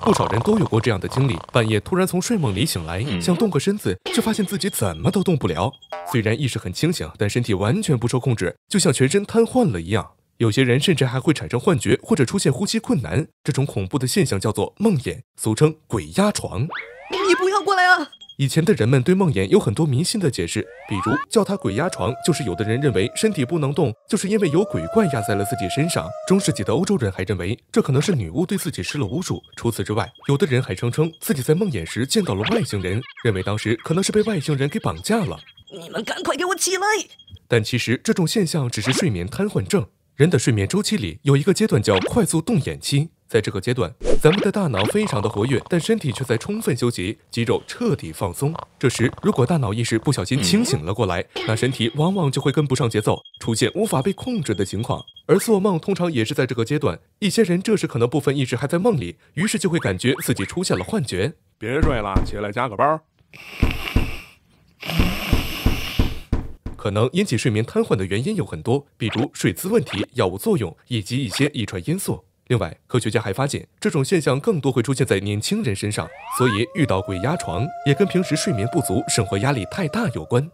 不少人都有过这样的经历：半夜突然从睡梦里醒来，想动个身子，却发现自己怎么都动不了。虽然意识很清醒，但身体完全不受控制，就像全身瘫痪了一样。有些人甚至还会产生幻觉，或者出现呼吸困难。这种恐怖的现象叫做梦魇，俗称“鬼压床”。你不要过来啊！以前的人们对梦魇有很多迷信的解释，比如叫它鬼压床，就是有的人认为身体不能动，就是因为有鬼怪压在了自己身上。中世纪的欧洲人还认为，这可能是女巫对自己施了巫术。除此之外，有的人还声称自己在梦魇时见到了外星人，认为当时可能是被外星人给绑架了。你们赶快给我起来！但其实这种现象只是睡眠瘫痪症。人的睡眠周期里有一个阶段叫快速动眼期，在这个阶段。咱们的大脑非常的活跃，但身体却在充分休息，肌肉彻底放松。这时，如果大脑意识不小心清醒了过来，那身体往往就会跟不上节奏，出现无法被控制的情况。而做梦通常也是在这个阶段，一些人这时可能部分意识还在梦里，于是就会感觉自己出现了幻觉。别睡了，起来加个班。可能引起睡眠瘫痪的原因有很多，比如睡姿问题、药物作用以及一些遗传因素。另外，科学家还发现，这种现象更多会出现在年轻人身上，所以遇到鬼压床也跟平时睡眠不足、生活压力太大有关。